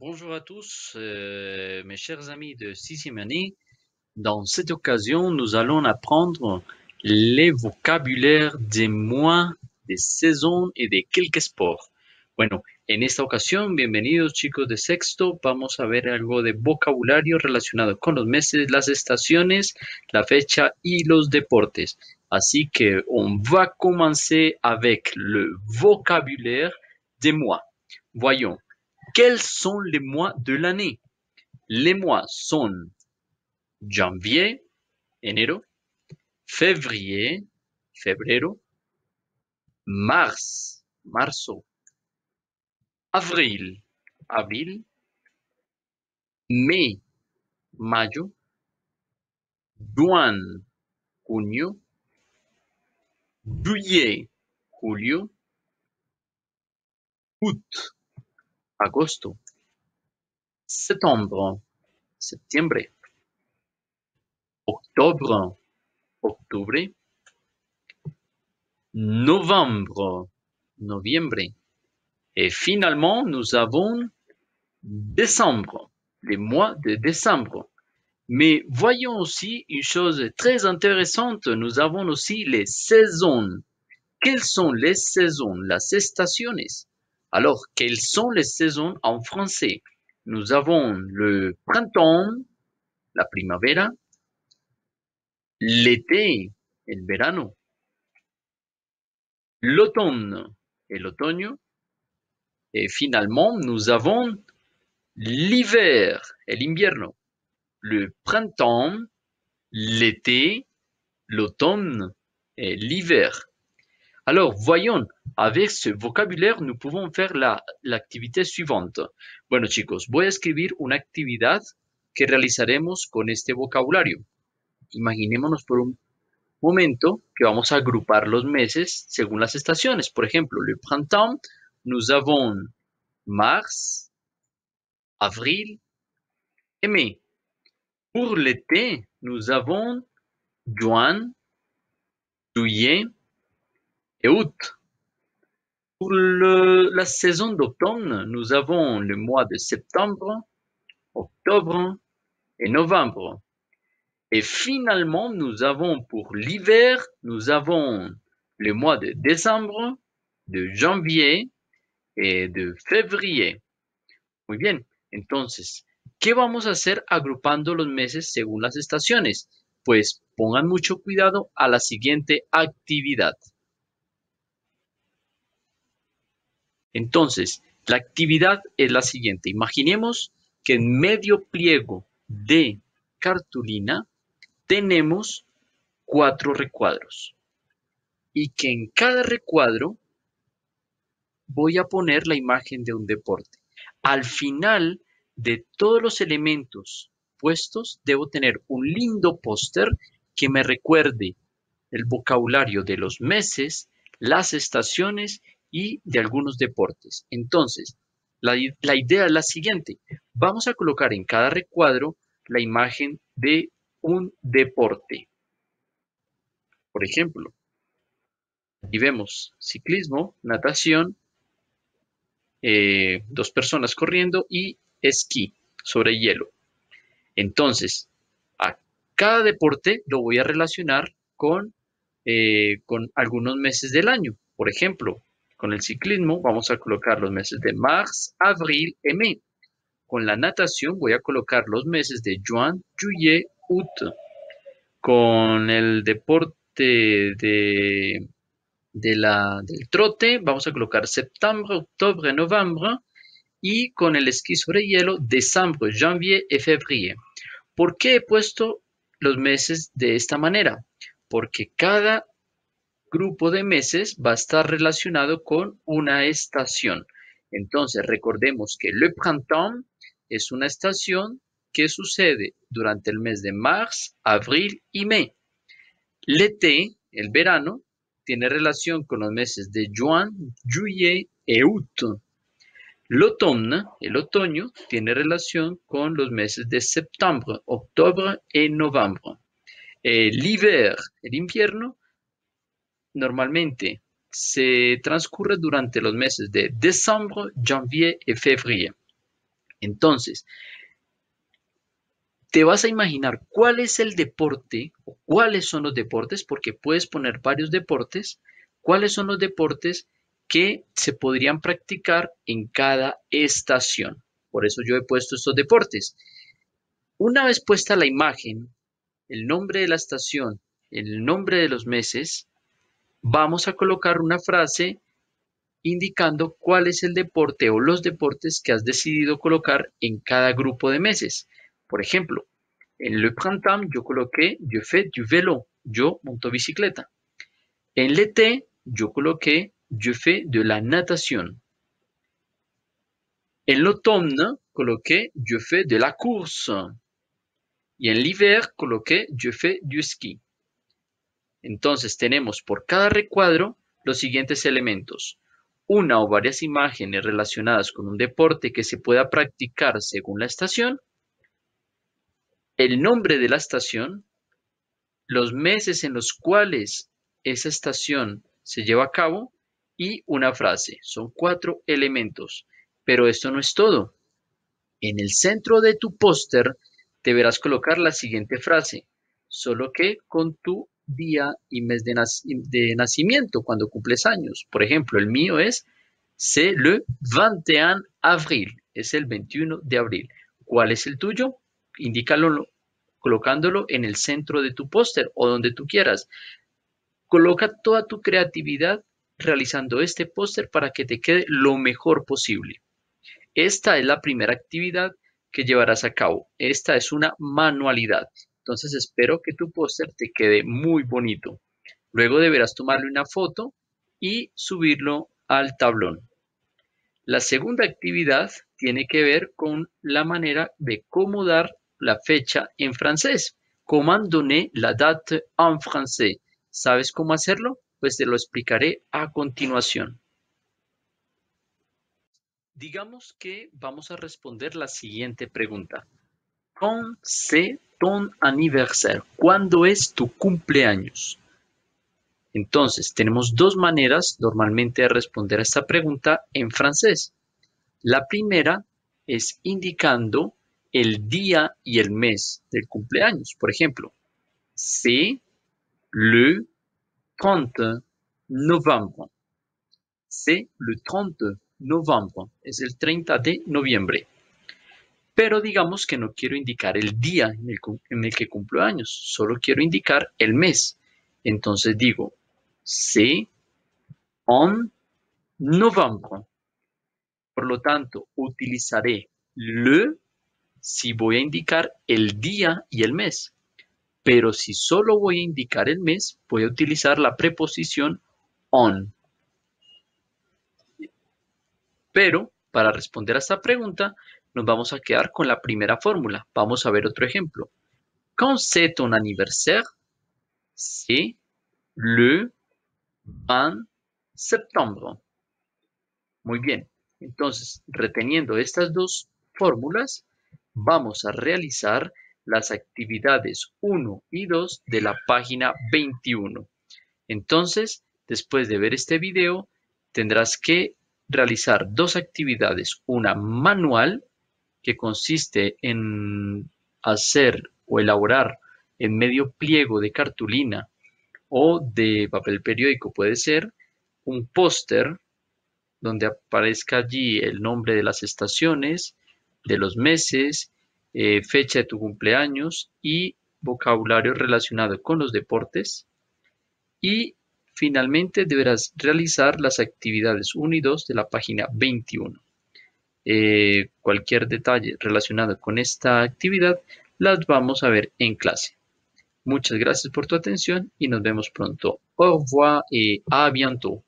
Bonjour à tous, euh, mes chers amis de sixième année. Dans cette occasion, nous allons apprendre le vocabulaire des mois, des saisons et de quelques sports. Bueno, en esta ocasión, bienvenidos chicos de sexto. Vamos a ver algo de vocabulario relacionado con los meses, las estaciones, la fecha y los deportes. Así que on va commencer avec le vocabulaire des mois. Voyons. Quels sont les mois de l'année Les mois sont janvier, enero, février, febrero, mars, marzo, avril, abril, mai, mayo, juin, junio, juillet, julio, août, agosto, septembre, septembre octobre, octobre novembre, novembre. Et finalement, nous avons décembre, les mois de décembre. Mais voyons aussi une chose très intéressante, nous avons aussi les saisons. Quelles sont les saisons, les estaciones alors, quelles sont les saisons en français Nous avons le printemps, la primavera, l'été, el verano, l'automne et l'automne, et finalement, nous avons l'hiver et l'invierno, le printemps, l'été, l'automne et l'hiver. Alors, voyons, avec ce vocabulaire, nous pouvons faire la, suivante. actividad Bueno, chicos, voy a escribir una actividad que realizaremos con este vocabulario. Imaginémonos por un momento que vamos a agrupar los meses según las estaciones. Por ejemplo, le printemps, nous avons mars, avril et mai. Pour l'été, nous avons juin, juillet, et août. Pour la saison d'automne, nous avons le mois de septembre, octobre et novembre. Et finalement, nous avons pour l'hiver, nous avons le mois de décembre, de janvier et de février. Muy bien. Entonces, ¿qué vamos a hacer agrupando los meses según las estaciones? Pues pongan mucho cuidado a la siguiente actividad. Entonces, la actividad es la siguiente. Imaginemos que en medio pliego de cartulina tenemos cuatro recuadros y que en cada recuadro voy a poner la imagen de un deporte. Al final de todos los elementos puestos, debo tener un lindo póster que me recuerde el vocabulario de los meses, las estaciones y de algunos deportes. Entonces, la, idea es la siguiente. Vamos a colocar en cada recuadro la imagen de un deporte. Por ejemplo, aquí vemos ciclismo, natación, eh, dos personas corriendo y esquí sobre hielo. Entonces, a cada deporte lo voy a relacionar con, eh, con algunos meses del año. Por ejemplo, con el ciclismo vamos a colocar los meses de marzo, abril y mayo. Con la natación voy a colocar los meses de juin, juillet, août. Con el deporte de, la, del trote vamos a colocar septiembre, octubre, noviembre. Y con el esquí sobre hielo, diciembre, janvier y febrero. ¿Por qué he puesto los meses de esta manera? Porque cada grupo de meses va a estar relacionado con una estación. Entonces, recordemos que le printemps es una estación que sucede durante el mes de marzo, abril y mayo. L'été, el verano, tiene relación con los meses de juin, juillet y août. L'automne, el otoño, tiene relación con los meses de septiembre, octubre y noviembre. L'hiver, el invierno, normalmente se transcurre durante los meses de diciembre, janvier y febrero. Entonces, te vas a imaginar cuál es el deporte o cuáles son los deportes, porque puedes poner varios deportes, cuáles son los deportes que se podrían practicar en cada estación. Por eso yo he puesto estos deportes. Una vez puesta la imagen, el nombre de la estación, el nombre de los meses, vamos a colocar una frase indicando cuál es el deporte o los deportes que has decidido colocar en cada grupo de meses. Por ejemplo, en le printemps yo coloqué je fais du vélo, yo monto bicicleta. En l'été yo coloqué je fais de la natación. En l'automne coloqué je fais de la course. Y en l'hiver coloqué je fais du ski. Entonces tenemos por cada recuadro los siguientes elementos. Una o varias imágenes relacionadas con un deporte que se pueda practicar según la estación, el nombre de la estación, los meses en los cuales esa estación se lleva a cabo y una frase. Son cuatro elementos. Pero esto no es todo. En el centro de tu póster deberás colocar la siguiente frase, solo que con tu día y mes de, nacimiento cuando cumples años. Por ejemplo, el mío es c'est le 21 avril, es el 21 de abril. ¿Cuál es el tuyo? Indícalo colocándolo en el centro de tu póster o donde tú quieras. Coloca toda tu creatividad realizando este póster para que te quede lo mejor posible. Esta es la primera actividad que llevarás a cabo. Esta es una manualidad. Entonces espero que tu póster te quede muy bonito. Luego deberás tomarle una foto y subirlo al tablón. La segunda actividad tiene que ver con la manera de cómo dar la fecha en francés. Comment donner la date en français. ¿Sabes cómo hacerlo? Pues te lo explicaré a continuación. Digamos que vamos a responder la siguiente pregunta ton ¿Cuándo es tu cumpleaños? Entonces, tenemos dos maneras normalmente de responder a esta pregunta en francés. La primera es indicando el día y el mes del cumpleaños. Por ejemplo, c'est le 30 novembre. C'est le 30 novembre. Es el 30 de noviembre pero digamos que no quiero indicar el día en el, que cumplo años, solo quiero indicar el mes. Entonces digo, sí, on novembre. Por lo tanto, utilizaré le si voy a indicar el día y el mes. Pero si solo voy a indicar el mes, voy a utilizar la preposición on. Pero para responder a esta pregunta, nos vamos a quedar con la primera fórmula. Vamos a ver otro ejemplo. Quand c'est ton anniversaire? C'est le 20 septiembre. Muy bien. Entonces, reteniendo estas dos fórmulas, vamos a realizar las actividades 1 y 2 de la página 21. Entonces, después de ver este video, tendrás que realizar dos actividades, una manual que consiste en hacer o elaborar en medio pliego de cartulina o de papel periódico puede ser un póster donde aparezca allí el nombre de las estaciones, de los meses, eh, fecha de tu cumpleaños y vocabulario relacionado con los deportes. Y finalmente deberás realizar las actividades 1 y 2 de la página 21. Eh, cualquier detalle relacionado con esta actividad, las vamos a ver en clase. Muchas gracias por tu atención y nos vemos pronto. Au revoir y a bientôt.